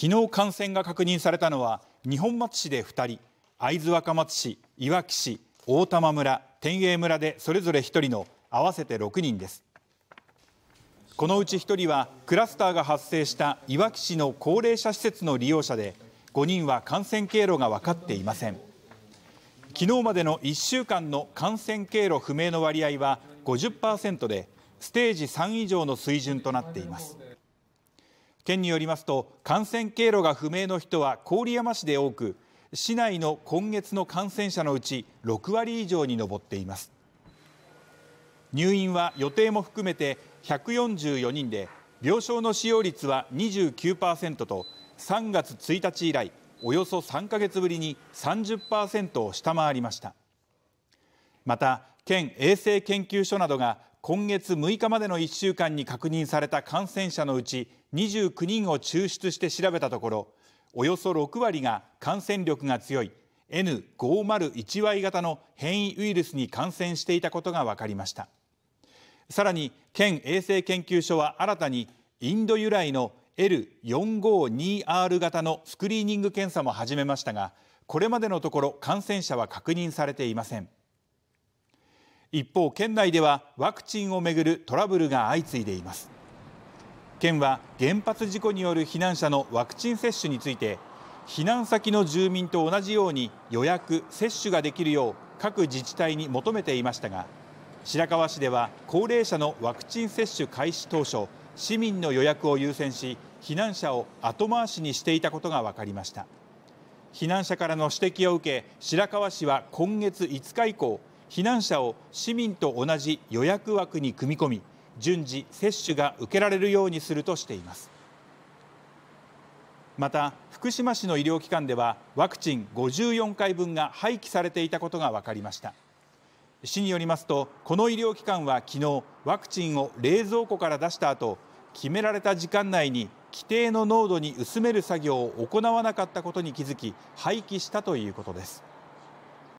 昨日感染が確認されたのは二本松市で2人会津若松市いわき市大玉村天栄村でそれぞれ1人の合わせて6人ですこのうち1人はクラスターが発生したいわき市の高齢者施設の利用者で5人は感染経路が分かっていません昨日までの1週間の感染経路不明の割合は50%でステージ3以上の水準となっています県によりますと感染経路が不明の人は郡山市で多く市内の今月の感染者のうち6割以上に上っています入院は予定も含めて144人で病床の使用率は29%と3月1日以来およそ3か月ぶりに30%を下回りましたまた県衛生研究所などが今月6日までの1週間に確認された感染者のうち29人を抽出して調べたところおよそ6割が感染力が強い N501Y 型の変異ウイルスに感染していたことが分かりましたさらに県衛生研究所は新たにインド由来の L452R 型のスクリーニング検査も始めましたがこれまでのところ感染者は確認されていません一方県内ではワクチンをめぐるトラブルが相次いでいます県は原発事故による避難者のワクチン接種について避難先の住民と同じように予約接種ができるよう各自治体に求めていましたが白河市では高齢者のワクチン接種開始当初市民の予約を優先し避難者を後回しにしていたことが分かりました避難者からの指摘を受け白河市は今月5日以降避難者を市民と同じ予約枠に組み込み順次接種が受けられるようにするとしていますまた福島市の医療機関ではワクチン54回分が廃棄されていたことが分かりました市によりますとこの医療機関は昨日ワクチンを冷蔵庫から出した後決められた時間内に規定の濃度に薄める作業を行わなかったことに気づき廃棄したということです